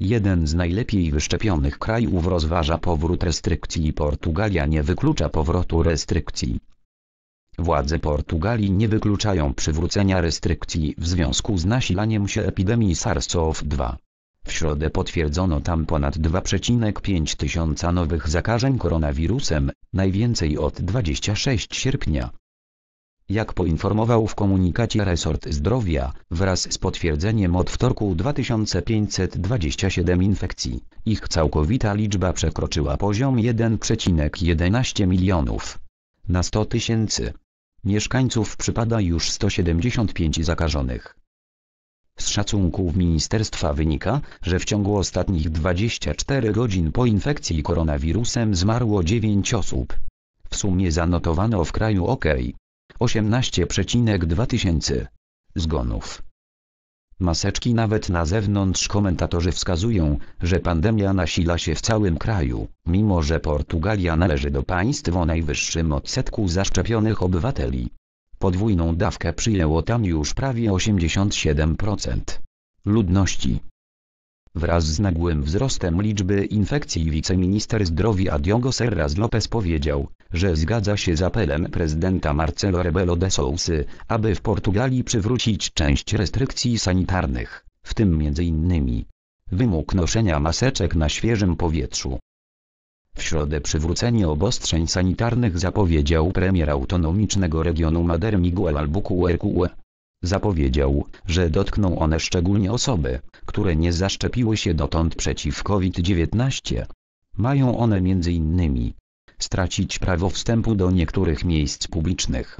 Jeden z najlepiej wyszczepionych krajów rozważa powrót restrykcji Portugalia nie wyklucza powrotu restrykcji. Władze Portugalii nie wykluczają przywrócenia restrykcji w związku z nasilaniem się epidemii SARS-CoV-2. W środę potwierdzono tam ponad 2,5 tysiąca nowych zakażeń koronawirusem, najwięcej od 26 sierpnia. Jak poinformował w komunikacie resort zdrowia, wraz z potwierdzeniem od wtorku 2527 infekcji, ich całkowita liczba przekroczyła poziom 1,11 milionów na 100 tysięcy mieszkańców przypada już 175 zakażonych. Z szacunków ministerstwa wynika, że w ciągu ostatnich 24 godzin po infekcji koronawirusem zmarło 9 osób. W sumie zanotowano w kraju ok. 18,2 tysięcy zgonów. Maseczki nawet na zewnątrz komentatorzy wskazują, że pandemia nasila się w całym kraju, mimo że Portugalia należy do państw o najwyższym odsetku zaszczepionych obywateli. Podwójną dawkę przyjęło tam już prawie 87% ludności. Wraz z nagłym wzrostem liczby infekcji wiceminister zdrowia Diogo Serraz López powiedział, że zgadza się z apelem prezydenta Marcelo Rebelo de Sousy, aby w Portugalii przywrócić część restrykcji sanitarnych, w tym m.in. wymóg noszenia maseczek na świeżym powietrzu. W środę przywrócenie obostrzeń sanitarnych zapowiedział premier autonomicznego regionu Mader Miguel Albuquerque. Zapowiedział, że dotkną one szczególnie osoby, które nie zaszczepiły się dotąd przeciw COVID-19. Mają one m.in. stracić prawo wstępu do niektórych miejsc publicznych,